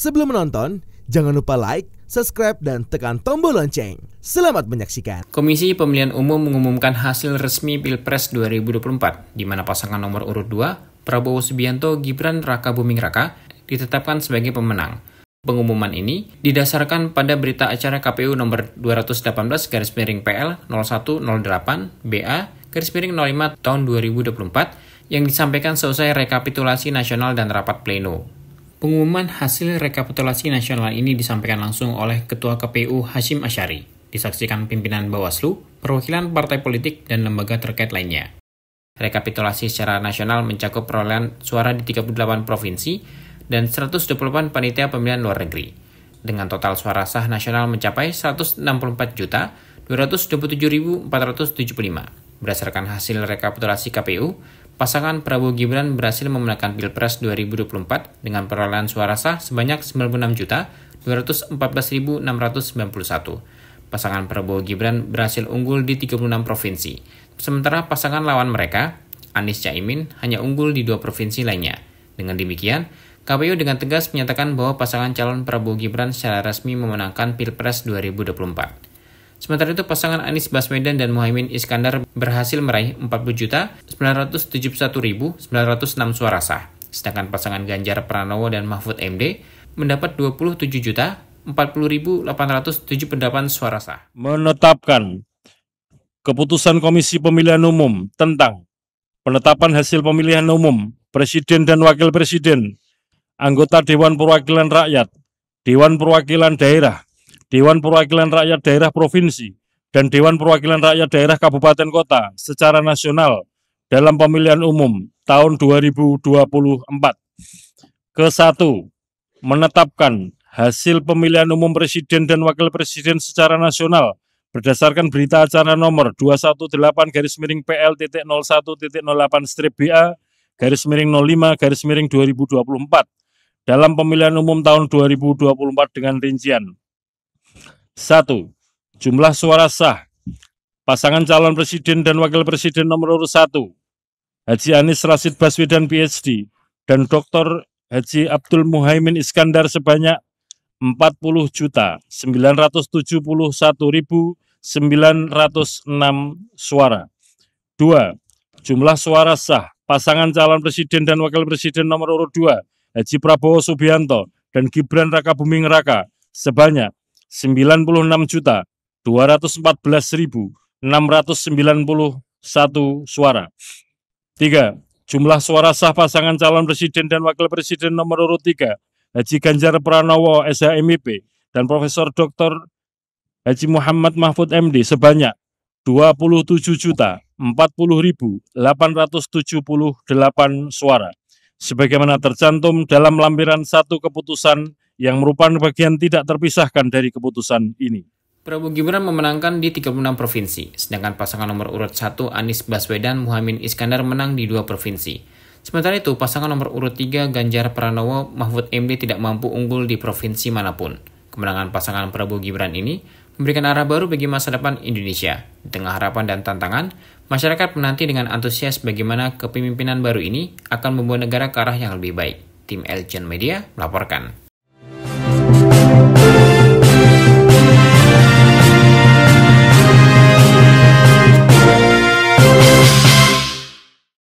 Sebelum menonton, jangan lupa like, subscribe, dan tekan tombol lonceng. Selamat menyaksikan. Komisi Pemilihan Umum mengumumkan hasil resmi Pilpres 2024, di mana pasangan nomor urut 2, Prabowo Subianto Gibran Raka Buming Raka, ditetapkan sebagai pemenang. Pengumuman ini didasarkan pada berita acara KPU nomor 218 garis miring PL 0108 BA garis miring 05 tahun 2024 yang disampaikan selesai rekapitulasi nasional dan rapat pleno. Pengumuman hasil rekapitulasi nasional ini disampaikan langsung oleh Ketua KPU Hashim Ashari. disaksikan pimpinan Bawaslu, perwakilan partai politik, dan lembaga terkait lainnya. Rekapitulasi secara nasional mencakup perolehan suara di 38 provinsi dan 128 panitia pemilihan luar negeri, dengan total suara sah nasional mencapai 164.227.475. Berdasarkan hasil rekapitulasi KPU, pasangan Prabowo Gibran berhasil memenangkan Pilpres 2024 dengan perolehan suara sah sebanyak 96.214.691. Pasangan Prabowo Gibran berhasil unggul di 36 provinsi, sementara pasangan lawan mereka, Anies Caimin, hanya unggul di dua provinsi lainnya. Dengan demikian, KPU dengan tegas menyatakan bahwa pasangan calon Prabowo Gibran secara resmi memenangkan Pilpres 2024. Sementara itu pasangan Anies Baswedan dan Muhaimin Iskandar berhasil meraih 40.971.906 suara sah. Sedangkan pasangan Ganjar Pranowo dan Mahfud MD mendapat 27 juta 40.878 suara sah. Menetapkan keputusan Komisi Pemilihan Umum tentang penetapan hasil pemilihan umum Presiden dan Wakil Presiden, anggota Dewan Perwakilan Rakyat, Dewan Perwakilan Daerah, Dewan Perwakilan Rakyat Daerah Provinsi, dan Dewan Perwakilan Rakyat Daerah Kabupaten Kota secara nasional dalam pemilihan umum tahun 2024. Ke satu, menetapkan hasil pemilihan umum presiden dan wakil presiden secara nasional berdasarkan berita acara nomor 218 garis miring PL.01.08 titik strip BA garis miring 05 garis miring 2024 dalam pemilihan umum tahun 2024 dengan rincian 1. Jumlah suara sah pasangan calon presiden dan wakil presiden nomor urut 1 Haji Anies Rasid Baswedan PhD dan Dr. Haji Abdul Muhaimin Iskandar sebanyak 40 juta suara. 2. Jumlah suara sah pasangan calon presiden dan wakil presiden nomor urut 2 Haji Prabowo Subianto dan Gibran Raka Buming Raka sebanyak 96.214.691 suara. 3. Jumlah suara sah pasangan calon presiden dan wakil presiden nomor urut 3 Haji Ganjar Pranowo SHMIP dan Profesor Dr. Haji Muhammad Mahfud MD sebanyak tujuh juta delapan suara sebagaimana tercantum dalam lampiran satu keputusan yang merupakan bagian tidak terpisahkan dari keputusan ini. Prabowo Gibran memenangkan di 36 provinsi, sedangkan pasangan nomor urut 1 Anies Baswedan Muhammad Iskandar menang di dua provinsi. Sementara itu, pasangan nomor urut 3 Ganjar Pranowo Mahfud MD tidak mampu unggul di provinsi manapun. Kemenangan pasangan Prabowo Gibran ini memberikan arah baru bagi masa depan Indonesia. Di tengah harapan dan tantangan, masyarakat menanti dengan antusias bagaimana kepemimpinan baru ini akan membawa negara ke arah yang lebih baik. Tim Elgin Media melaporkan.